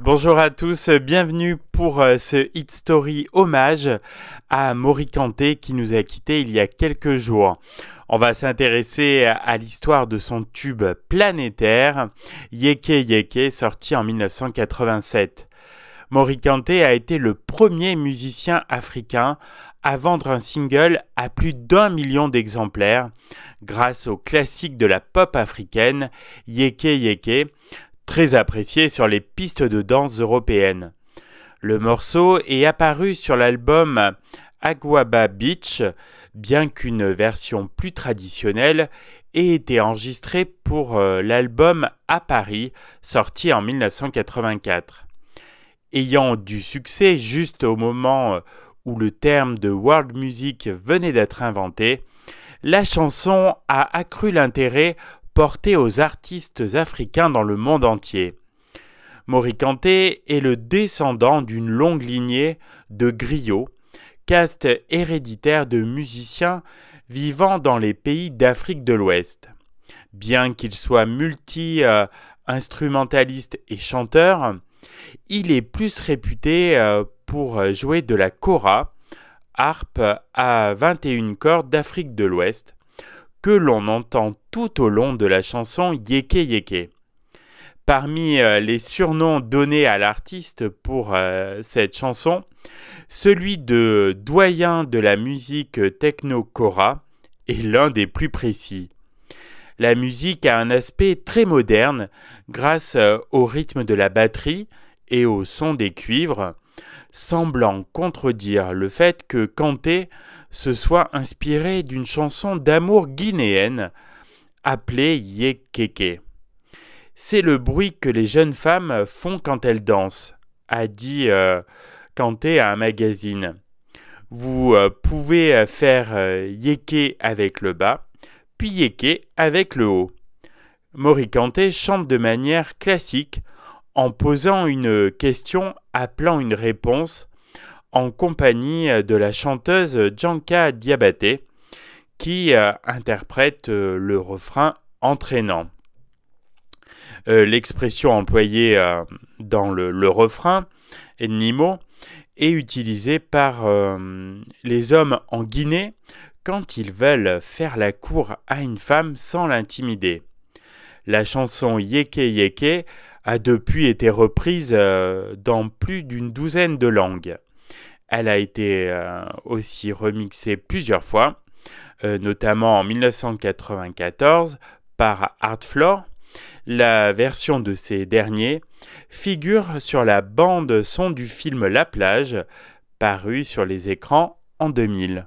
Bonjour à tous, bienvenue pour euh, ce Hit Story hommage à Mori Kanté qui nous a quittés il y a quelques jours. On va s'intéresser à l'histoire de son tube planétaire, Yeke Yeke, sorti en 1987. Mori Kanté a été le premier musicien africain à vendre un single à plus d'un million d'exemplaires grâce au classique de la pop africaine Yeke Yeke, très apprécié sur les pistes de danse européennes. Le morceau est apparu sur l'album Aguaba Beach, bien qu'une version plus traditionnelle ait été enregistrée pour euh, l'album À Paris, sorti en 1984. Ayant du succès juste au moment euh, où le terme de world music venait d'être inventé, la chanson a accru l'intérêt porté aux artistes africains dans le monde entier. Morikante est le descendant d'une longue lignée de griots, caste héréditaire de musiciens vivant dans les pays d'Afrique de l'Ouest. Bien qu'il soit multi-instrumentaliste et chanteur, il est plus réputé euh, pour jouer de la kora, harpe à 21 cordes d'Afrique de l'Ouest, que l'on entend tout au long de la chanson Yeke Yeke. Parmi euh, les surnoms donnés à l'artiste pour euh, cette chanson, celui de doyen de la musique techno Kora est l'un des plus précis. La musique a un aspect très moderne grâce euh, au rythme de la batterie et au son des cuivres, semblant contredire le fait que Kanté se soit inspiré d'une chanson d'amour guinéenne appelée Yekeke. C'est le bruit que les jeunes femmes font quand elles dansent, a dit euh, Kanté à un magazine. Vous euh, pouvez faire euh, Yeké Yeke avec le bas, puis Yeke avec le haut. Mori Kanté chante de manière classique en posant une question appelant une réponse en compagnie de la chanteuse Janka Diabaté qui euh, interprète euh, le refrain entraînant. Euh, l'expression employée dans le, refrain, Nimo, est utilisée par les hommes en Guinée quand ils veulent faire la cour à une femme sans l'intimider. La chanson Yeke Yeke a depuis été reprise euh, dans plus d'une douzaine de langues. Elle a été euh, aussi remixée plusieurs fois, euh, notamment en 1994 par Artfloor. La version de ces derniers figure sur la bande son du film La plage, paru sur les écrans en 2000.